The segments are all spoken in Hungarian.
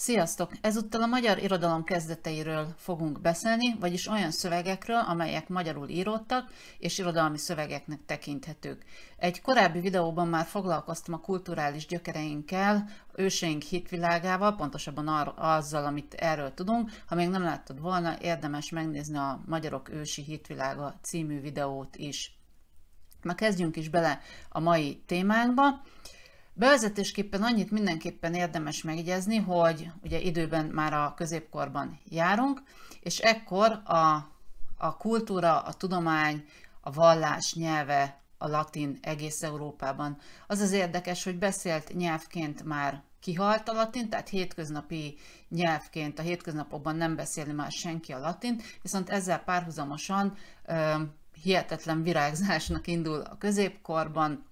Sziasztok! Ezúttal a magyar irodalom kezdeteiről fogunk beszélni, vagyis olyan szövegekről, amelyek magyarul íródtak és irodalmi szövegeknek tekinthetők. Egy korábbi videóban már foglalkoztam a kulturális gyökereinkkel, őseink hitvilágával, pontosabban azzal, amit erről tudunk. Ha még nem láttad volna, érdemes megnézni a Magyarok ősi hitvilága című videót is. Na kezdjünk is bele a mai témánkba. Bevezetésképpen annyit mindenképpen érdemes megjegyezni, hogy ugye időben már a középkorban járunk, és ekkor a, a kultúra, a tudomány, a vallás nyelve a latin egész Európában. Az az érdekes, hogy beszélt nyelvként már kihalt a latin, tehát hétköznapi nyelvként a hétköznapokban nem beszéli már senki a latin, viszont ezzel párhuzamosan ö, hihetetlen virágzásnak indul a középkorban,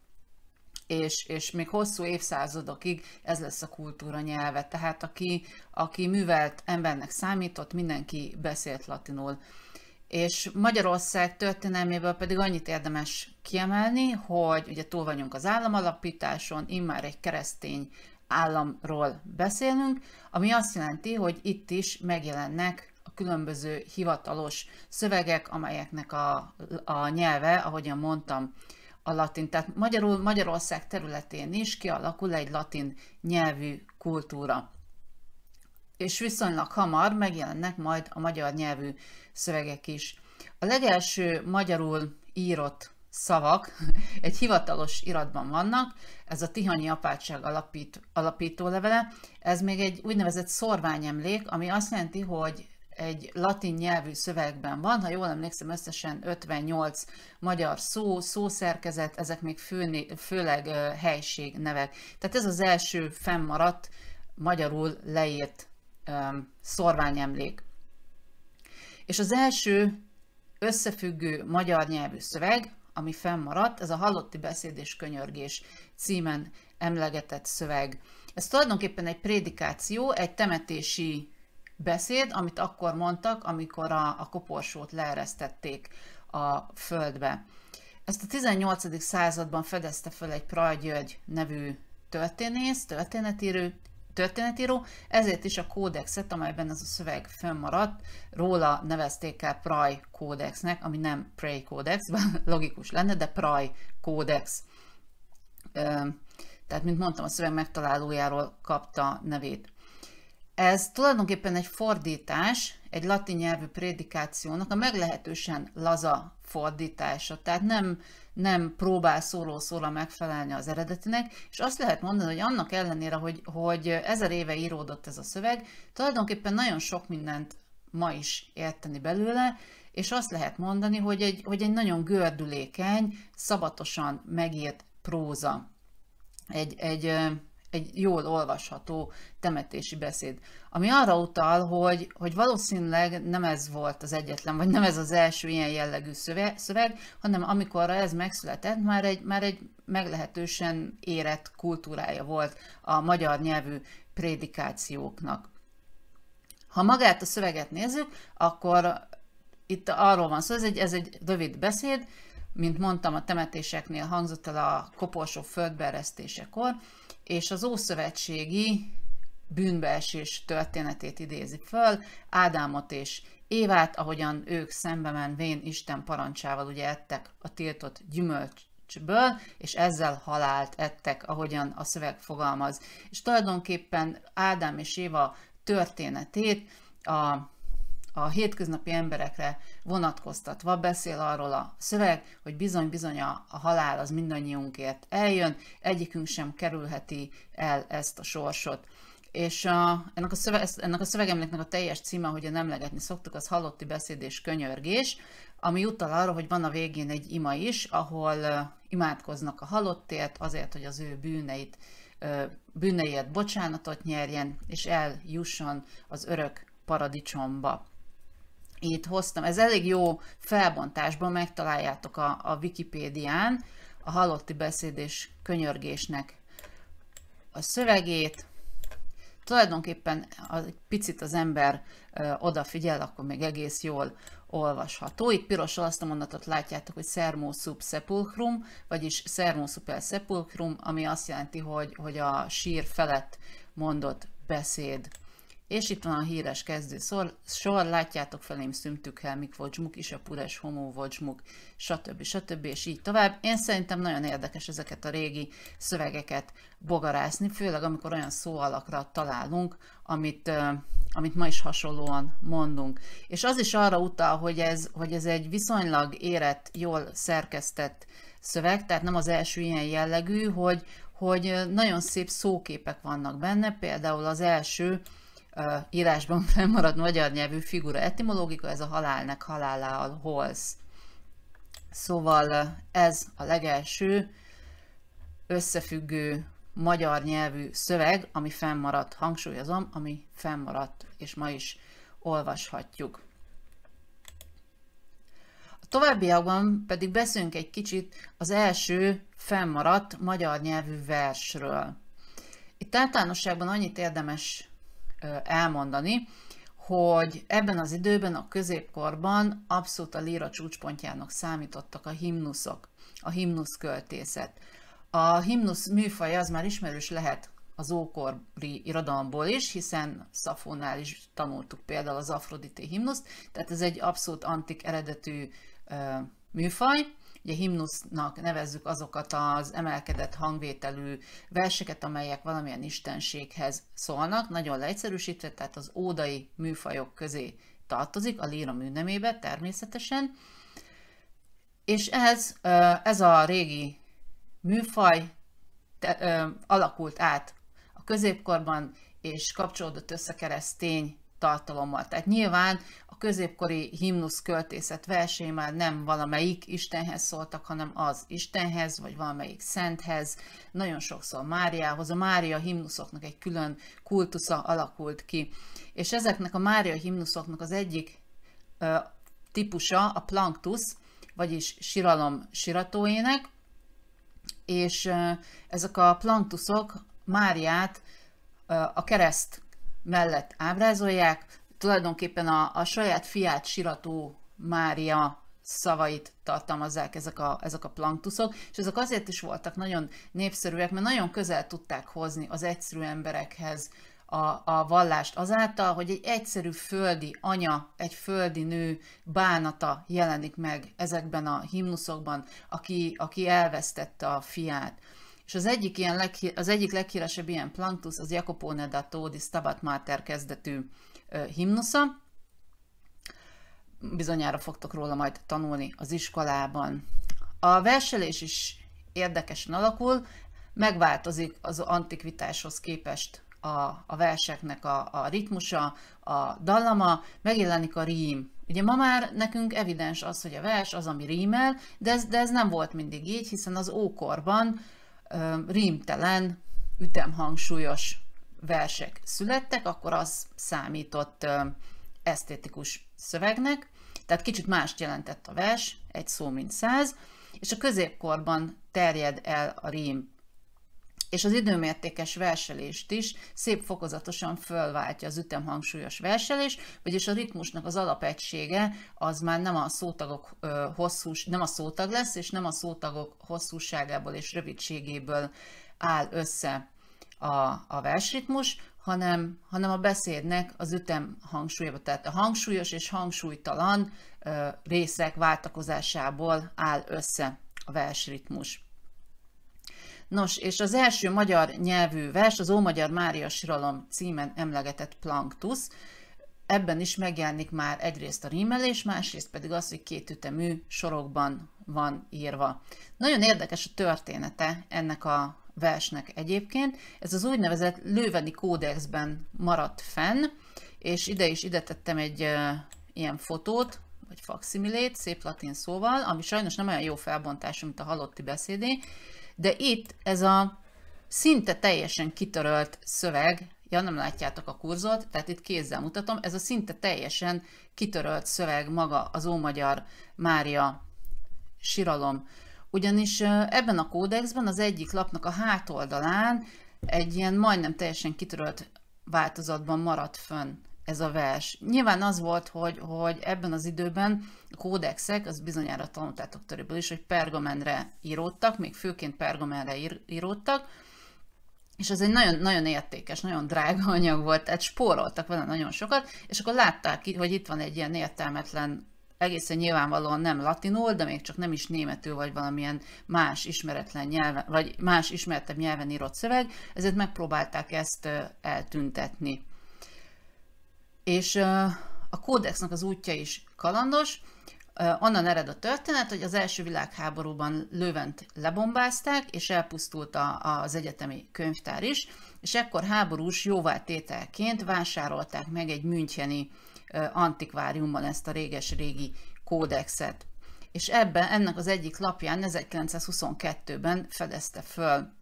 és, és még hosszú évszázadokig ez lesz a kultúra nyelve. Tehát aki, aki művelt embernek számított, mindenki beszélt latinul. És Magyarország történelméből pedig annyit érdemes kiemelni, hogy ugye túl vagyunk az államalapításon, immár egy keresztény államról beszélünk, ami azt jelenti, hogy itt is megjelennek a különböző hivatalos szövegek, amelyeknek a, a nyelve, ahogyan mondtam, a latin, tehát magyarul Magyarország területén is kialakul egy latin nyelvű kultúra. És viszonylag hamar megjelennek majd a magyar nyelvű szövegek is. A legelső magyarul írott szavak egy hivatalos iratban vannak, ez a Tihanyi Apátság alapít, alapító levele, ez még egy úgynevezett szorványemlék, ami azt jelenti, hogy egy latin nyelvű szövegben van, ha jól emlékszem, összesen 58 magyar szó, szószerkezet, ezek még fő, főleg helységnevek. Tehát ez az első fennmaradt, magyarul leírt um, szorványemlék. És az első összefüggő magyar nyelvű szöveg, ami fennmaradt, ez a Hallotti beszéd és könyörgés címen emlegetett szöveg. Ez tulajdonképpen egy prédikáció, egy temetési beszéd, amit akkor mondtak, amikor a, a koporsót leeresztették a földbe. Ezt a 18. században fedezte fel egy Praj nevű történész, történetírő, történetíró, ezért is a kódexet, amelyben ez a szöveg fönnmaradt, róla nevezték el Praj kódexnek, ami nem Prey kódex, logikus lenne, de Praj kódex. Tehát, mint mondtam, a szöveg megtalálójáról kapta nevét. Ez tulajdonképpen egy fordítás egy latin nyelvű prédikációnak a meglehetősen laza fordítása, tehát nem, nem próbál szóló szóra megfelelni az eredetinek, és azt lehet mondani, hogy annak ellenére, hogy, hogy ezer éve íródott ez a szöveg, tulajdonképpen nagyon sok mindent ma is érteni belőle, és azt lehet mondani, hogy egy, hogy egy nagyon gördülékeny, szabatosan megírt próza. Egy, egy egy jól olvasható temetési beszéd. Ami arra utal, hogy, hogy valószínűleg nem ez volt az egyetlen, vagy nem ez az első ilyen jellegű szöveg, hanem amikor ez megszületett, már egy, már egy meglehetősen érett kultúrája volt a magyar nyelvű prédikációknak. Ha magát a szöveget nézzük, akkor itt arról van szó, ez egy, ez egy rövid beszéd, mint mondtam, a temetéseknél hangzott el a koporsó földbeeresztésekor, és az Ószövetségi bűnbeesés történetét idézi föl, Ádámot és Évát, ahogyan ők szembe menvén Isten parancsával ugye ettek a tiltott gyümölcsből, és ezzel halált ettek, ahogyan a szöveg fogalmaz. És tulajdonképpen Ádám és Éva történetét a a hétköznapi emberekre vonatkoztatva beszél arról a szöveg, hogy bizony-bizony a, a halál az mindannyiunkért eljön, egyikünk sem kerülheti el ezt a sorsot. És a, ennek, a szöveg, ennek a szövegemnek a teljes címe, nem emlegetni szoktuk, az halotti beszéd és könyörgés, ami utal arra, hogy van a végén egy ima is, ahol imádkoznak a halottért azért, hogy az ő bűneit, bűneiért bocsánatot nyerjen, és eljusson az örök paradicsomba itt hoztam, ez elég jó felbontásban megtaláljátok a, a Wikipédián a halotti beszéd és könyörgésnek a szövegét. Tulajdonképpen egy picit az ember ö, odafigyel, akkor még egész jól olvasható. Itt piros azt a mondatot látjátok, hogy sermo sub sepulchrum, vagyis sermo super sepulchrum, ami azt jelenti, hogy, hogy a sír felett mondott beszéd és itt van a híres kezdő szor, sor, látjátok felém szümtük helmik vocsmuk, is a pures homó vocsmuk, stb. stb. és így tovább. Én szerintem nagyon érdekes ezeket a régi szövegeket bogarászni, főleg amikor olyan szóalakra találunk, amit, amit ma is hasonlóan mondunk. És az is arra utal, hogy ez, hogy ez egy viszonylag érett, jól szerkesztett szöveg, tehát nem az első ilyen jellegű, hogy, hogy nagyon szép szóképek vannak benne, például az első, írásban fennmaradt magyar nyelvű figura etimológika, ez a halálnek halálával holsz. Szóval ez a legelső összefüggő magyar nyelvű szöveg, ami fennmaradt, hangsúlyozom, ami fennmaradt, és ma is olvashatjuk. A továbbiakban pedig beszélünk egy kicsit az első fennmaradt magyar nyelvű versről. Itt általánosságban annyit érdemes elmondani, hogy ebben az időben, a középkorban abszolút a líra csúcspontjának számítottak a himnuszok, a himnusz költészet. A himnusz műfaja az már ismerős lehet az ókori irodalomból is, hiszen Szafónál is tanultuk például az Afrodité himnuszt, tehát ez egy abszolút antik eredetű műfaj, Ugye himnusznak nevezzük azokat az emelkedett hangvételű verseket, amelyek valamilyen istenséghez szólnak, nagyon leegyszerűsítve, tehát az ódai műfajok közé tartozik, a líra műnemébe természetesen. És ez, ez a régi műfaj te, ö, alakult át a középkorban, és kapcsolódott össze keresztény tartalommal. Tehát nyilván a középkori himnusz költészet versei már nem valamelyik Istenhez szóltak, hanem az Istenhez, vagy valamelyik Szenthez, nagyon sokszor Máriához. A Mária himnuszoknak egy külön kultusza alakult ki. És ezeknek a Mária himnuszoknak az egyik ö, típusa a planktusz, vagyis siralom siratóének, és ö, ezek a planktuszok Máriát a kereszt mellett ábrázolják, tulajdonképpen a, a saját fiát sirató Mária szavait tartalmazzák ezek a, ezek a planktuszok, és ezek azért is voltak nagyon népszerűek, mert nagyon közel tudták hozni az egyszerű emberekhez a, a vallást azáltal, hogy egy egyszerű földi anya, egy földi nő bánata jelenik meg ezekben a himnuszokban, aki, aki elvesztette a fiát. És az egyik, ilyen leghí- az egyik leghíresebb ilyen planktusz, az Jacopo Neda Todi Stabat Mater kezdetű himnusza. Bizonyára fogtok róla majd tanulni az iskolában. A verselés is érdekesen alakul, megváltozik az antikvitáshoz képest a, a verseknek a, a ritmusa, a dallama, megjelenik a rím. Ugye ma már nekünk evidens az, hogy a vers az, ami rímel, de ez, de ez nem volt mindig így, hiszen az ókorban rímtelen, ütemhangsúlyos versek születtek, akkor az számított esztétikus szövegnek, tehát kicsit mást jelentett a vers, egy szó mint száz, és a középkorban terjed el a rím és az időmértékes verselést is szép fokozatosan fölváltja az ütemhangsúlyos verselés, vagyis a ritmusnak az alapegysége az már nem a szótagok hosszús, nem a szótag lesz, és nem a szótagok hosszúságából és rövidségéből áll össze a, a versritmus, hanem, hanem a beszédnek az ütem hangsúlyába, tehát a hangsúlyos és hangsúlytalan ö, részek váltakozásából áll össze a versritmus. Nos, és az első magyar nyelvű vers, az Ómagyar Mária Siralom címen emlegetett Planktus, ebben is megjelenik már egyrészt a rímelés, másrészt pedig az, hogy két ütemű sorokban van írva. Nagyon érdekes a története ennek a versnek egyébként. Ez az úgynevezett lőveni kódexben maradt fenn, és ide is ide tettem egy ilyen fotót, vagy faximilét, szép latin szóval, ami sajnos nem olyan jó felbontású, mint a halotti beszédé, de itt ez a szinte teljesen kitörölt szöveg, ja nem látjátok a kurzot, tehát itt kézzel mutatom, ez a szinte teljesen kitörölt szöveg maga az Ómagyar Mária síralom, Ugyanis ebben a kódexben az egyik lapnak a hátoldalán egy ilyen majdnem teljesen kitörölt változatban maradt fönn ez a vers. Nyilván az volt, hogy, hogy ebben az időben a kódexek, az bizonyára tanultátok töréből is, hogy pergamenre íródtak, még főként pergamenre íródtak, és ez egy nagyon, nagyon értékes, nagyon drága anyag volt, tehát spóroltak vele nagyon sokat, és akkor látták, hogy itt van egy ilyen értelmetlen, egészen nyilvánvalóan nem latinul, de még csak nem is németül, vagy valamilyen más ismeretlen nyelven, vagy más ismertebb nyelven írott szöveg, ezért megpróbálták ezt eltüntetni. És a kódexnek az útja is kalandos, onnan ered a történet, hogy az első világháborúban Lövent lebombázták, és elpusztult az egyetemi könyvtár is, és ekkor háborús jóvátételként vásárolták meg egy müncheni antikváriumban ezt a réges-régi kódexet. És ebben, ennek az egyik lapján 1922-ben fedezte föl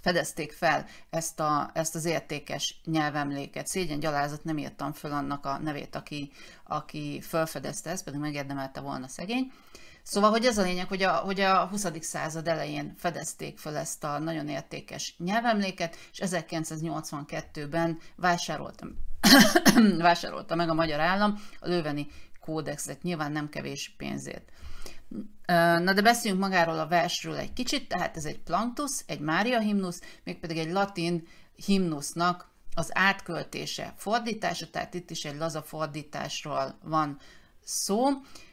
fedezték fel ezt, a, ezt az értékes nyelvemléket. Szégyen gyalázat nem írtam föl annak a nevét, aki, aki felfedezte ezt, pedig megérdemelte volna szegény. Szóval, hogy ez a lényeg, hogy a, hogy a 20. század elején fedezték fel ezt a nagyon értékes nyelvemléket, és 1982-ben vásároltam, vásárolta meg a magyar állam a lőveni kódexet, nyilván nem kevés pénzért. Na de beszéljünk magáról a versről egy kicsit, tehát ez egy planktus, egy Mária himnusz, mégpedig egy latin himnusznak az átköltése, fordítása, tehát itt is egy laza fordításról van szó.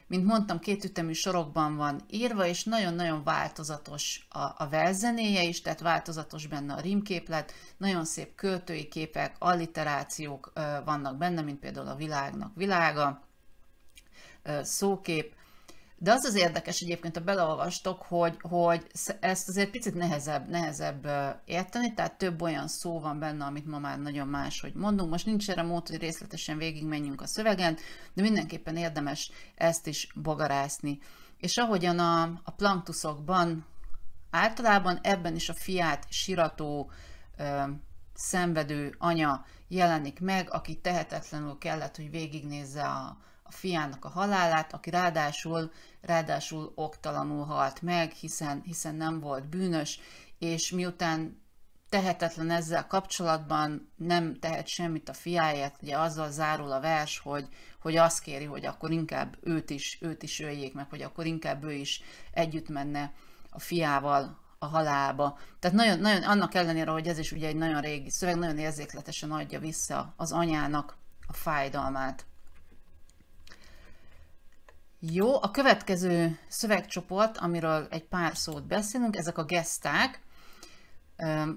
Mint mondtam, két ütemű sorokban van írva, és nagyon-nagyon változatos a, a verzenéje is, tehát változatos benne a rímképlet, nagyon szép költői képek, alliterációk vannak benne, mint például a világnak világa, szókép, de az az érdekes egyébként, ha beleolvastok, hogy, hogy ezt azért picit nehezebb, nehezebb érteni, tehát több olyan szó van benne, amit ma már nagyon máshogy mondunk. Most nincs erre mód, hogy részletesen végigmenjünk a szövegen, de mindenképpen érdemes ezt is bogarászni. És ahogyan a, a planktuszokban általában ebben is a fiát sirató ö, szenvedő anya jelenik meg, aki tehetetlenül kellett, hogy végignézze a, a fiának a halálát, aki ráadásul, ráadásul oktalanul halt meg, hiszen, hiszen nem volt bűnös, és miután tehetetlen ezzel kapcsolatban, nem tehet semmit a fiáját, ugye azzal zárul a vers, hogy, hogy azt kéri, hogy akkor inkább őt is, őt is öljék meg, hogy akkor inkább ő is együtt menne a fiával a halálba. Tehát nagyon, nagyon, annak ellenére, hogy ez is ugye egy nagyon régi szöveg, nagyon érzékletesen adja vissza az anyának a fájdalmát. Jó, a következő szövegcsoport, amiről egy pár szót beszélünk, ezek a geszták.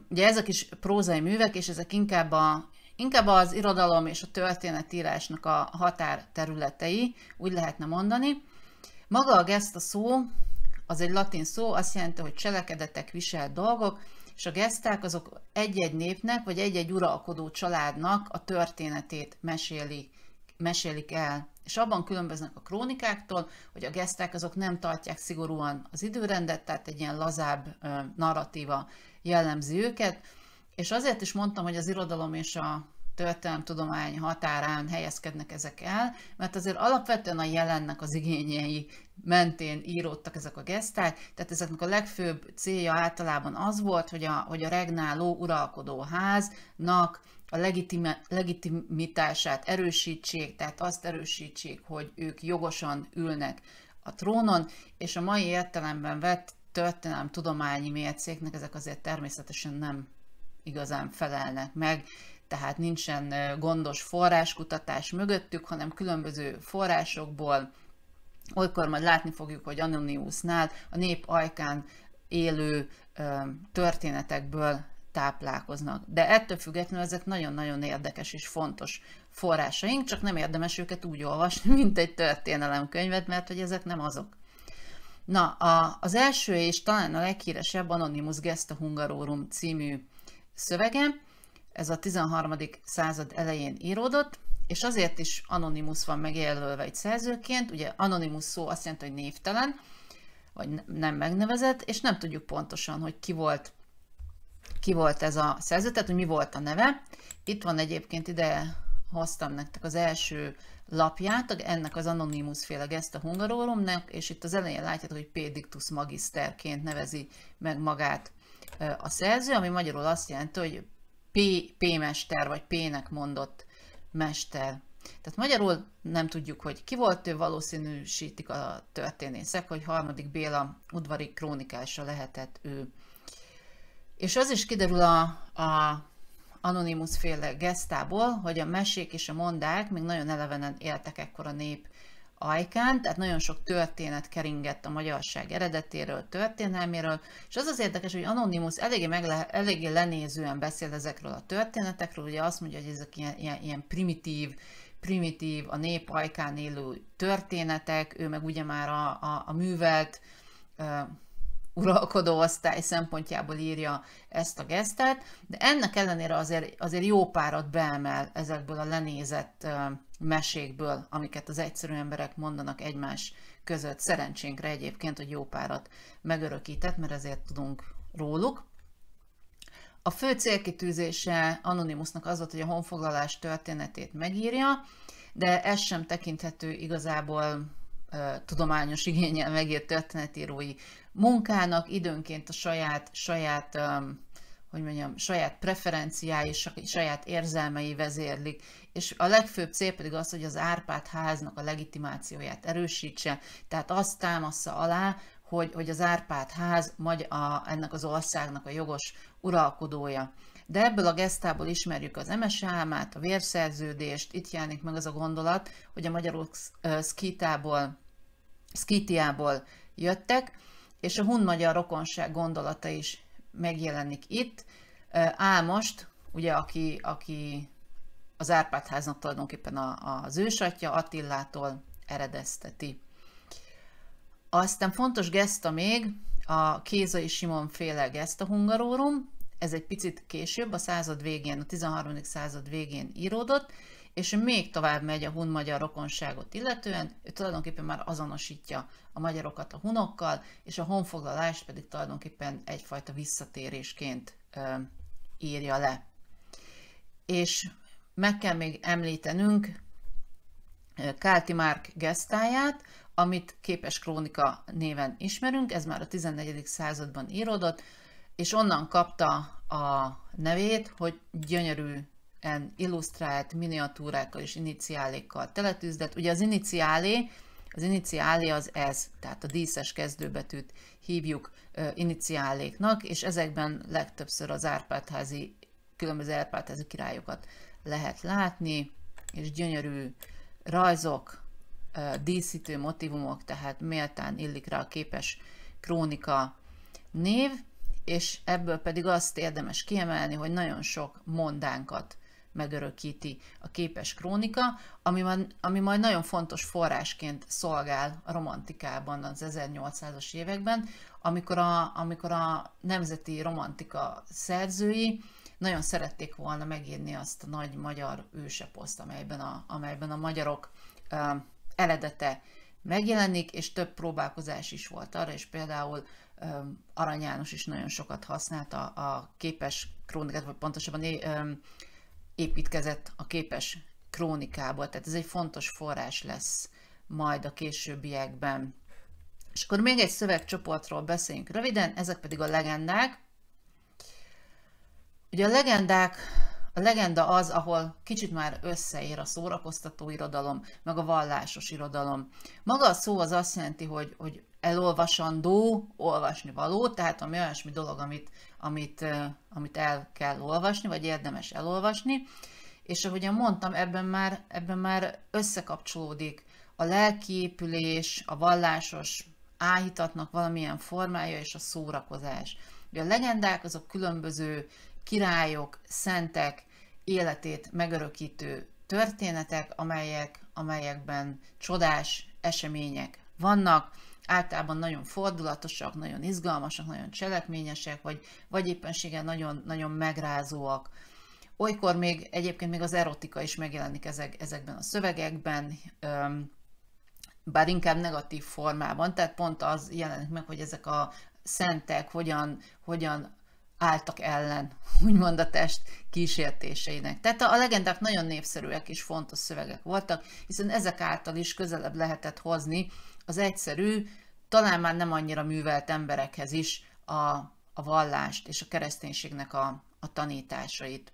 Ugye ezek is prózai művek, és ezek inkább, a, inkább az irodalom és a történetírásnak a határterületei, úgy lehetne mondani. Maga a geszt a szó, az egy latin szó, azt jelenti, hogy cselekedetek, viselt dolgok, és a geszták azok egy-egy népnek, vagy egy-egy uralkodó családnak a történetét meséli, mesélik el. És abban különböznek a krónikáktól, hogy a geszták azok nem tartják szigorúan az időrendet, tehát egy ilyen lazább narratíva jellemzi őket. És azért is mondtam, hogy az irodalom és a történelemtudomány határán helyezkednek ezek el, mert azért alapvetően a jelennek az igényei mentén íródtak ezek a geszták, tehát ezeknek a legfőbb célja általában az volt, hogy a, hogy a regnáló uralkodó háznak a legitime, legitimitását erősítsék, tehát azt erősítsék, hogy ők jogosan ülnek a trónon, és a mai értelemben vett történelem tudományi mércéknek ezek azért természetesen nem igazán felelnek meg, tehát nincsen gondos forráskutatás mögöttük, hanem különböző forrásokból, olykor majd látni fogjuk, hogy Anoniusnál a nép ajkán élő történetekből táplálkoznak. De ettől függetlenül ezek nagyon-nagyon érdekes és fontos forrásaink, csak nem érdemes őket úgy olvasni, mint egy történelemkönyvet, mert hogy ezek nem azok. Na, a, az első és talán a leghíresebb Anonymous Gesta Hungarorum című szövege, ez a 13. század elején íródott, és azért is Anonymous van megjelölve egy szerzőként, ugye Anonymous szó azt jelenti, hogy névtelen, vagy nem megnevezett, és nem tudjuk pontosan, hogy ki volt ki volt ez a szerző, tehát hogy mi volt a neve. Itt van egyébként ide hoztam nektek az első lapját, ennek az Anonymous féle ezt a hungarórumnak, és itt az elején látjátok, hogy Pédiktus Magisterként nevezi meg magát a szerző, ami magyarul azt jelenti, hogy P, P mester, vagy P-nek mondott mester. Tehát magyarul nem tudjuk, hogy ki volt ő, valószínűsítik a történészek, hogy harmadik Béla udvari krónikása lehetett ő. És az is kiderül a, a Anonymous féle gesztából, hogy a mesék és a mondák még nagyon elevenen éltek ekkor a nép ajkán, tehát nagyon sok történet keringett a magyarság eredetéről, történelméről, és az az érdekes, hogy Anonymous eléggé, megle, eléggé lenézően beszél ezekről a történetekről, ugye azt mondja, hogy ezek ilyen, ilyen, ilyen primitív, primitív, a nép ajkán élő történetek, ő meg ugye már a, a, a művelt, uralkodó osztály szempontjából írja ezt a gesztet, de ennek ellenére azért, azért jó párat beemel ezekből a lenézett mesékből, amiket az egyszerű emberek mondanak egymás között. Szerencsénkre egyébként, hogy jó párat megörökített, mert ezért tudunk róluk. A fő célkitűzése Anonymousnak az volt, hogy a honfoglalás történetét megírja, de ez sem tekinthető igazából tudományos igényel megért történetírói munkának, időnként a saját, saját hogy mondjam, saját preferenciái, saját érzelmei vezérlik, és a legfőbb cél pedig az, hogy az Árpád háznak a legitimációját erősítse, tehát azt támasza alá, hogy, hogy az Árpád ház magy- a, ennek az országnak a jogos uralkodója. De ebből a gesztából ismerjük az MSH-mát, a vérszerződést, itt jelenik meg az a gondolat, hogy a magyarok szkítából, szkítiából jöttek, és a hun-magyar rokonság gondolata is megjelenik itt. Álmost, ugye aki, aki az Árpádháznak tulajdonképpen a, az ősatja, Attillától eredezteti. Aztán fontos geszta még, a Kézai Simon féle geszta hungarórum, ez egy picit később, a század végén, a 13. század végén íródott, és még tovább megy a hun-magyar rokonságot illetően, ő tulajdonképpen már azonosítja a magyarokat a hunokkal, és a honfoglalást pedig tulajdonképpen egyfajta visszatérésként ö, írja le. És meg kell még említenünk Kálti Márk gesztáját, amit képes krónika néven ismerünk, ez már a 14. században íródott, és onnan kapta a nevét, hogy gyönyörűen illusztrált miniatúrákkal és iniciálékkal teletűzdett. Ugye az iniciálé, az iniciálé az ez, tehát a díszes kezdőbetűt hívjuk iniciáléknak, és ezekben legtöbbször az árpádházi, különböző árpádházi királyokat lehet látni, és gyönyörű rajzok, díszítő motivumok, tehát méltán illik rá a képes krónika név, és ebből pedig azt érdemes kiemelni, hogy nagyon sok mondánkat megörökíti a képes krónika, ami, majd, ami majd nagyon fontos forrásként szolgál a romantikában az 1800-as években, amikor a, amikor a nemzeti romantika szerzői nagyon szerették volna megírni azt a nagy magyar őseposzt, amelyben a, amelyben a magyarok eledete megjelenik, és több próbálkozás is volt arra, és például Arany János is nagyon sokat használta a képes krónikát, vagy pontosabban építkezett a képes krónikából, tehát ez egy fontos forrás lesz majd a későbbiekben. És akkor még egy szövegcsoportról beszéljünk röviden, ezek pedig a legendák. Ugye a legendák a legenda az, ahol kicsit már összeér a szórakoztató irodalom, meg a vallásos irodalom. Maga a szó az azt jelenti, hogy, hogy elolvasandó, olvasni való, tehát ami olyasmi dolog, amit, amit, amit el kell olvasni, vagy érdemes elolvasni. És ahogyan mondtam, ebben már, ebben már összekapcsolódik a lelkiépülés, a vallásos áhítatnak valamilyen formája és a szórakozás. a legendák azok különböző királyok, szentek életét megörökítő történetek, amelyek, amelyekben csodás események vannak, általában nagyon fordulatosak, nagyon izgalmasak, nagyon cselekményesek, vagy, vagy éppenséggel nagyon, nagyon megrázóak. Olykor még egyébként még az erotika is megjelenik ezek, ezekben a szövegekben, bár inkább negatív formában, tehát pont az jelenik meg, hogy ezek a szentek hogyan, hogyan álltak ellen, úgymond a test kísértéseinek. Tehát a legendák nagyon népszerűek és fontos szövegek voltak, hiszen ezek által is közelebb lehetett hozni az egyszerű, talán már nem annyira művelt emberekhez is a, a vallást és a kereszténységnek a, a tanításait.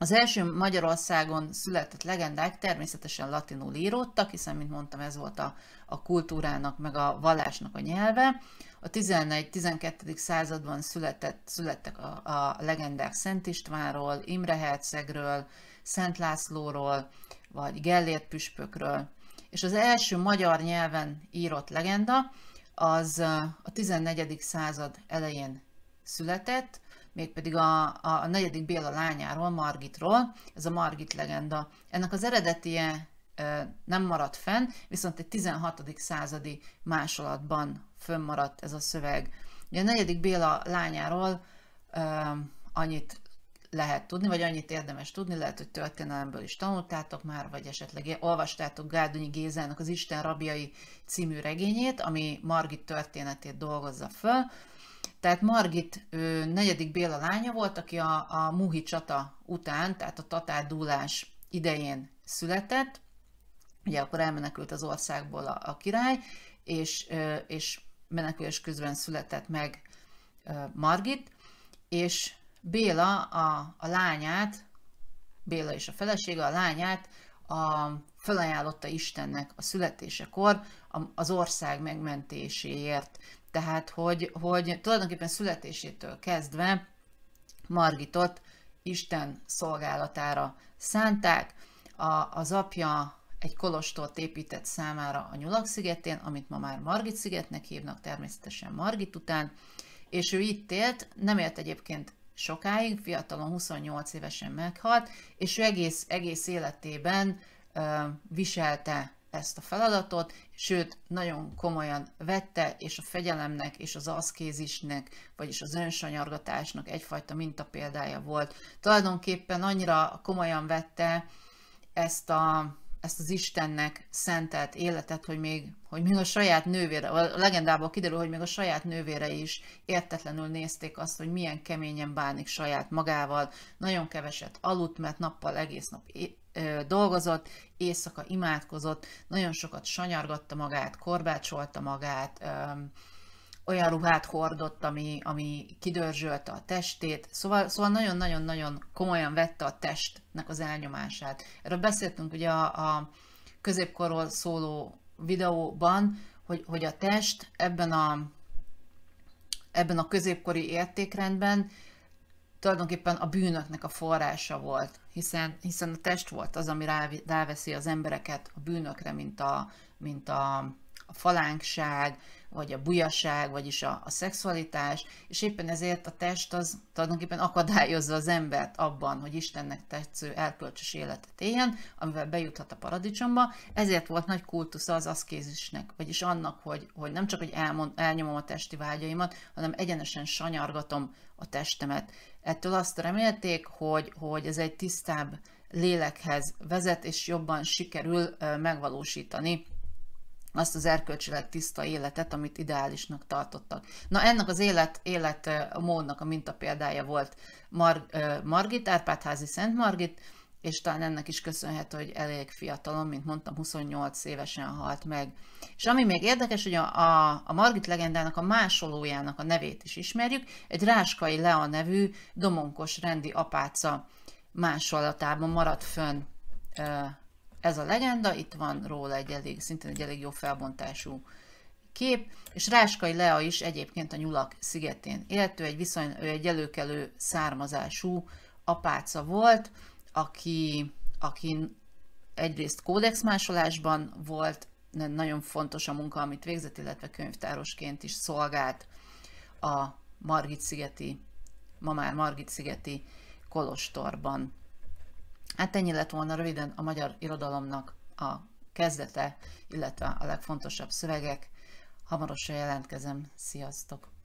Az első Magyarországon született legendák természetesen latinul íródtak, hiszen, mint mondtam, ez volt a, a kultúrának, meg a vallásnak a nyelve. A 11-12. században született, születtek a, a legendák Szent Istvánról, Imre Hercegről, Szent Lászlóról, vagy Gellért püspökről. És az első magyar nyelven írott legenda az a 14. század elején született, mégpedig a, a, a negyedik Béla lányáról, Margitról, ez a Margit legenda. Ennek az eredetie nem maradt fenn, viszont egy 16. századi másolatban fönnmaradt ez a szöveg. Ugye a negyedik Béla lányáról annyit lehet tudni, vagy annyit érdemes tudni, lehet, hogy történelemből is tanultátok már, vagy esetleg olvastátok Gárdonyi Gézának az Isten rabjai című regényét, ami Margit történetét dolgozza föl, tehát Margit ő, negyedik Béla lánya volt, aki a, a Muhi csata után, tehát a tatárdúlás idején született, ugye akkor elmenekült az országból a, a király, és, és menekülés közben született meg Margit, és Béla a, a lányát, Béla és a felesége a lányát a, felajánlotta Istennek a születésekor az ország megmentéséért. Tehát, hogy, hogy tulajdonképpen születésétől kezdve Margitot Isten szolgálatára szánták. A, az apja egy kolostort épített számára a Nyulak szigetén, amit ma már Margit szigetnek hívnak, természetesen Margit után, és ő itt élt, nem élt egyébként sokáig, fiatalon 28 évesen meghalt, és ő egész, egész életében ö, viselte ezt a feladatot, sőt, nagyon komolyan vette, és a fegyelemnek és az aszkézisnek, vagyis az önsanyargatásnak egyfajta mintapéldája volt. Tulajdonképpen annyira komolyan vette ezt a ezt az Istennek szentelt életet, hogy még, hogy még a saját nővére, a legendából kiderül, hogy még a saját nővére is értetlenül nézték azt, hogy milyen keményen bánik saját magával, nagyon keveset aludt, mert nappal egész nap dolgozott, éjszaka imádkozott, nagyon sokat sanyargatta magát, korbácsolta magát, olyan ruhát hordott, ami, ami kidörzsölte a testét, szóval, szóval nagyon-nagyon-nagyon komolyan vette a testnek az elnyomását. Erről beszéltünk ugye a, a középkorról szóló videóban, hogy, hogy a test ebben a, ebben a középkori értékrendben tulajdonképpen a bűnöknek a forrása volt, hiszen, hiszen a test volt az, ami ráveszi az embereket a bűnökre, mint a, mint a, a falánkság, vagy a bujaság, vagyis a, a szexualitás, és éppen ezért a test az tulajdonképpen akadályozza az embert abban, hogy Istennek tetsző elkölcsös életet éljen, amivel bejuthat a paradicsomba, ezért volt nagy kultusza az aszkézisnek, vagyis annak, hogy, hogy nem csak, hogy elmond, elnyomom a testi vágyaimat, hanem egyenesen sanyargatom a testemet. Ettől azt remélték, hogy, hogy ez egy tisztább lélekhez vezet, és jobban sikerül megvalósítani azt az erkölcsileg tiszta életet, amit ideálisnak tartottak. Na ennek az élet, életmódnak a mintapéldája volt Mar, Margit, Árpádházi Szent Margit, és talán ennek is köszönhető, hogy elég fiatalon, mint mondtam, 28 évesen halt meg. És ami még érdekes, hogy a, a, a Margit legendának a másolójának a nevét is ismerjük, egy Ráskai Lea nevű domonkos rendi apáca másolatában maradt fönn ez a legenda, itt van róla egy elég, szintén egy elég jó felbontású kép, és Ráskai Lea is egyébként a Nyulak szigetén élt, ő egy, viszony, ő egy előkelő származású apáca volt, aki, aki egyrészt kódexmásolásban volt, nagyon fontos a munka, amit végzett, illetve könyvtárosként is szolgált a Margit-szigeti, ma már Margit-szigeti kolostorban. Hát ennyi lett volna röviden a magyar irodalomnak a kezdete, illetve a legfontosabb szövegek. Hamarosan jelentkezem. Sziasztok!